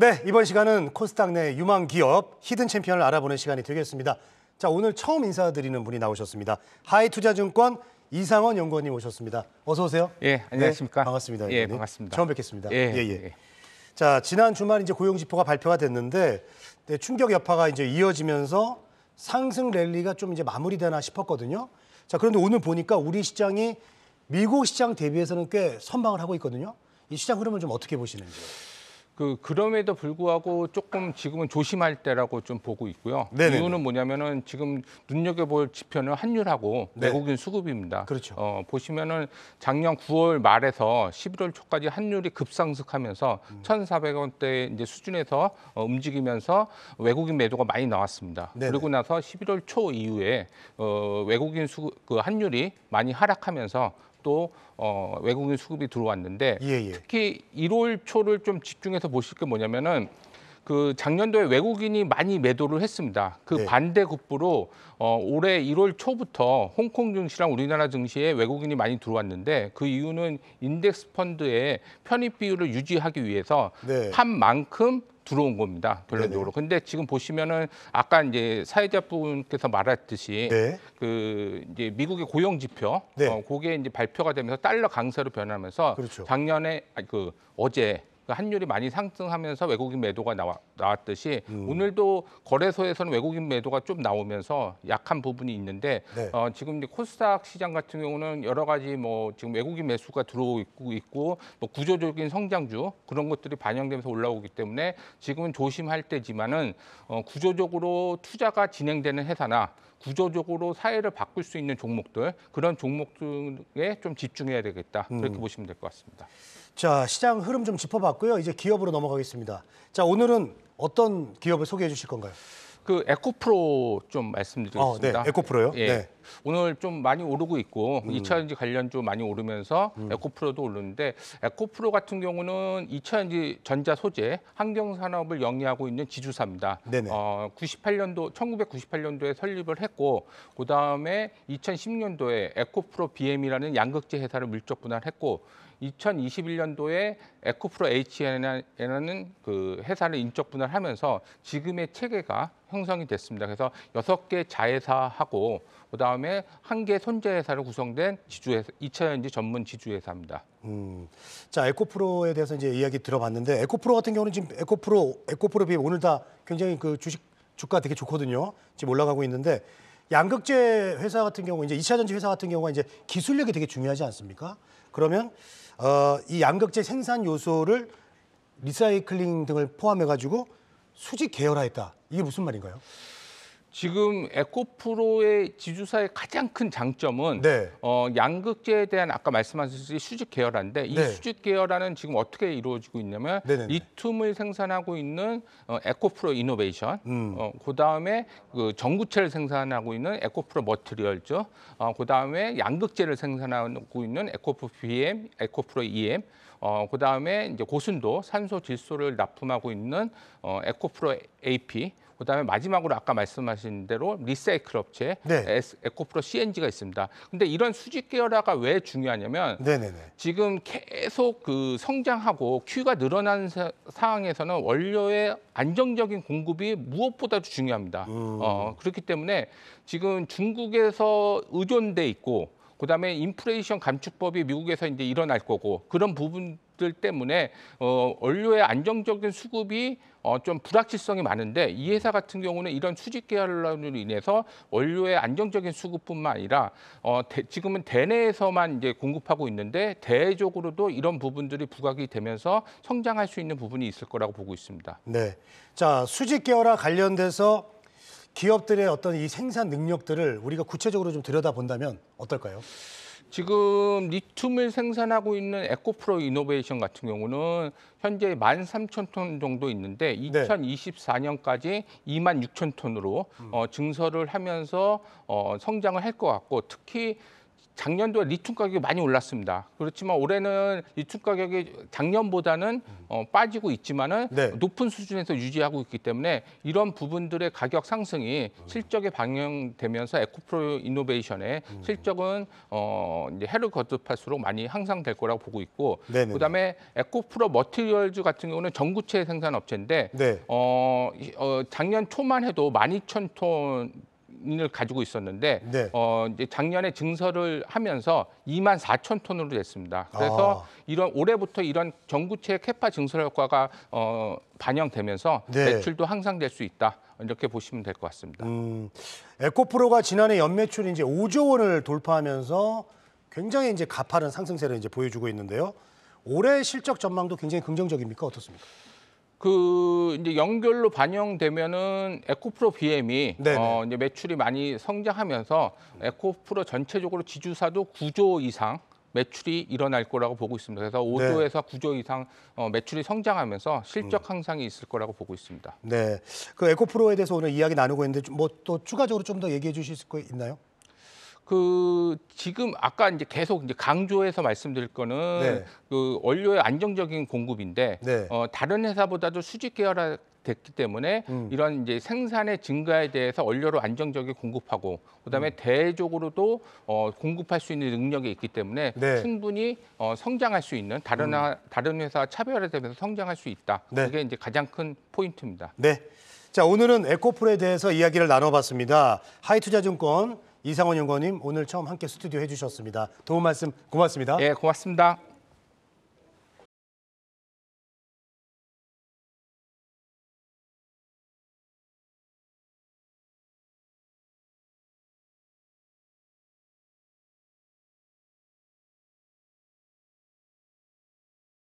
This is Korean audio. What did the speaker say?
네, 이번 시간은 코스닥 내 유망 기업 히든 챔피언을 알아보는 시간이 되겠습니다. 자, 오늘 처음 인사드리는 분이 나오셨습니다. 하이투자증권 이상원 연구원님 오셨습니다. 어서 오세요. 예, 네, 안녕하십니까. 네, 반갑습니다. 예, 연구원님. 반갑습니다. 처음 뵙겠습니다. 예, 예. 예. 예. 자, 지난 주말 이제 고용 지표가 발표가 됐는데 네, 충격 여파가 이제 이어지면서 상승 랠리가 좀 이제 마무리되나 싶었거든요. 자, 그런데 오늘 보니까 우리 시장이 미국 시장 대비해서는 꽤 선방을 하고 있거든요. 이 시장 흐름을 좀 어떻게 보시는지. 요그 그럼에도 불구하고 조금 지금은 조심할 때라고 좀 보고 있고요. 네네네. 이유는 뭐냐면은 지금 눈여겨볼 지표는 환율하고 네. 외국인 수급입니다. 그렇죠. 어, 보시면은 작년 9월 말에서 11월 초까지 환율이 급상승하면서 음. 1,400원대 이제 수준에서 어, 움직이면서 외국인 매도가 많이 나왔습니다. 네네. 그리고 나서 11월 초 이후에 어, 외국인 수급 그 환율이 많이 하락하면서 또 어, 외국인 수급이 들어왔는데 예예. 예. 특히 1월 초를 좀 집중해서 보실 게 뭐냐면은 그 작년도에 외국인이 많이 매도를 했습니다. 그 네. 반대급부로 어, 올해 1월 초부터 홍콩 증시랑 우리나라 증시에 외국인이 많이 들어왔는데 그 이유는 인덱스 펀드의 편입 비율을 유지하기 위해서 네. 판만큼 들어온 겁니다. 결론적으로. 근데 지금 보시면은 아까 이제 사회자분께서 말했듯이 네. 그 이제 미국의 고용 지표 네. 어, 그게 이제 발표가 되면서 달러 강세로 변하면서 그렇죠. 작년에 아그 어제 그 환율이 많이 상승하면서 외국인 매도가 나와, 나왔듯이 음. 오늘도 거래소에서는 외국인 매도가 좀 나오면서 약한 부분이 있는데 네. 어, 지금 이제 코스닥 시장 같은 경우는 여러 가지 뭐 지금 외국인 매수가 들어오고 있고 뭐 구조적인 성장주 그런 것들이 반영되면서 올라오기 때문에 지금은 조심할 때지만은 어, 구조적으로 투자가 진행되는 회사나 구조적으로 사회를 바꿀 수 있는 종목들 그런 종목 중에 좀 집중해야 되겠다 그렇게 음. 보시면 될 것 같습니다. 자, 시장 흐름 좀 짚어봤고요. 이제 기업으로 넘어가겠습니다. 자, 오늘은 어떤 기업을 소개해 주실 건가요? 그 에코프로 좀 말씀드리겠습니다. 어, 네. 에코프로요? 예. 네. 오늘 좀 많이 오르고 있고 음. 이차전지 관련 좀 많이 오르면서 음. 에코프로도 오르는데 에코프로 같은 경우는 이차전지 전자 소재, 환경 산업을 영위하고 있는 지주사입니다. 네네. 어, 98년도 1998년도에 설립을 했고 그다음에 2010년도에 에코프로 BM이라는 양극재 회사를 밀접 분할했고 2021년도에 에코프로 HN이라는 그 회사를 인적 분할하면서 지금의 체계가 형성이 됐습니다. 그래서 여섯 개 자회사하고 그다음에 한 개 손재회사로 구성된 지주회사, 이차전지 전문 지주회사입니다. 음, 자 에코프로에 대해서 이제 이야기 들어봤는데 에코프로 같은 경우는 지금 에코프로 에코프로 비 오늘 다 굉장히 그 주식 주가 되게 좋거든요. 지금 올라가고 있는데 양극재 회사 같은 경우 이제 이차 전지 회사 같은 경우가 이제 기술력이 되게 중요하지 않습니까? 그러면 어, 이 양극재 생산 요소를 리사이클링 등을 포함해 가지고 수직 계열화했다. 이게 무슨 말인가요? 지금 에코프로의 지주사의 가장 큰 장점은 네. 어, 양극재에 대한 아까 말씀하셨듯이 수직 계열화인데 이 네. 수직 계열화는 지금 어떻게 이루어지고 있냐면 네네네. 리튬을 생산하고 있는 어, 에코프로 이노베이션, 음. 어, 그다음에 그 전구체를 생산하고 있는 에코프로 머트리얼죠, 어, 그다음에 양극재를 생산하고 있는 에코프로 BM, e 에코프로 EM, 어, 그 다음에 이제 고순도 산소 질소를 납품하고 있는 어, 에코프로 AP, 그다음에 마지막으로 아까 말씀하신 대로 리사이클 업체 네. 에코프로 CNG가 있습니다. 근데 이런 수직 계열화가 왜 중요하냐면 네네네. 지금 계속 그 성장하고 큐가 늘어난 사, 상황에서는 원료의 안정적인 공급이 무엇보다도 중요합니다. 음. 어, 그렇기 때문에 지금 중국에서 의존돼 있고 그다음에 인플레이션 감축법이 미국에서 이제 일어날 거고 그런 부분 것들 때문에 어, 원료의 안정적인 수급이 어, 좀 불확실성이 많은데 이 회사 같은 경우는 이런 수직 계열로 인해서 원료의 안정적인 수급뿐만 아니라 어, 대, 지금은 대내에서만 이제 공급하고 있는데 대외적으로도 이런 부분들이 부각이 되면서 성장할 수 있는 부분이 있을 거라고 보고 있습니다. 네. 자, 수직 계열화 관련돼서 기업들의 어떤 이 생산 능력들을 우리가 구체적으로 좀 들여다본다면 어떨까요? 지금 리튬을 생산하고 있는 에코프로 이노베이션 같은 경우는 현재 13,000톤 정도 있는데 2024년까지 26,000톤으로 어, 증설을 하면서 어, 성장을 할 것 같고 특히 작년도에 리튬 가격이 많이 올랐습니다. 그렇지만 올해는 리튬 가격이 작년보다는 어, 빠지고 있지만은 네. 높은 수준에서 유지하고 있기 때문에 이런 부분들의 가격 상승이 실적에 반영되면서 에코프로 이노베이션의 음. 실적은 어, 이제 해를 거듭할수록 많이 향상될 거라고 보고 있고 네네네. 네, 네. 그다음에 에코프로 머티리얼즈 같은 경우는 전구체 생산 업체인데 네. 어, 어, 작년 초만 해도 12,000톤 톤을 가지고 있었는데 네. 어, 이제 작년에 증설을 하면서 2만 4천 톤으로 됐습니다. 그래서 아. 이런 올해부터 이런 전구체 캐파 증설 효과가 어, 반영되면서 네. 매출도 향상될 수 있다. 이렇게 보시면 될 것 같습니다. 음, 에코프로가 지난해 연매출 이제 5조 원을 돌파하면서 굉장히 이제 가파른 상승세를 이제 보여주고 있는데요. 올해 실적 전망도 굉장히 긍정적입니까? 어떻습니까? 그 이제 연결로 반영되면은 에코프로 BM이 어 이제 매출이 많이 성장하면서 에코프로 전체적으로 지주사도 9조 이상 매출이 일어날 거라고 보고 있습니다. 그래서 5조에서 네. 9조 이상 어 매출이 성장하면서 실적 음. 향상이 있을 거라고 보고 있습니다. 네, 그 에코프로에 대해서 오늘 이야기 나누고 있는데 뭐 또 추가적으로 좀 더 얘기해 주실 수 있나요? 그 지금 아까 이제 계속 이제 강조해서 말씀드릴 거는 네. 그 원료의 안정적인 공급인데 네. 어, 다른 회사보다도 수직 계열화 됐기 때문에 음. 이런 이제 생산의 증가에 대해서 원료로 안정적인 공급하고 그다음에 음. 대외적으로도 어, 공급할 수 있는 능력이 있기 때문에 네. 충분히 어, 성장할 수 있는 다른 음. 다른 회사 차별화되면서 성장할 수 있다. 네. 그게 이제 가장 큰 포인트입니다. 네. 자 오늘은 에코풀에 대해서 이야기를 나눠봤습니다. 하이투자증권 이상원 연구원님 오늘 처음 함께 스튜디오 해주셨습니다. 도움 말씀 고맙습니다. 예, 고맙습니다.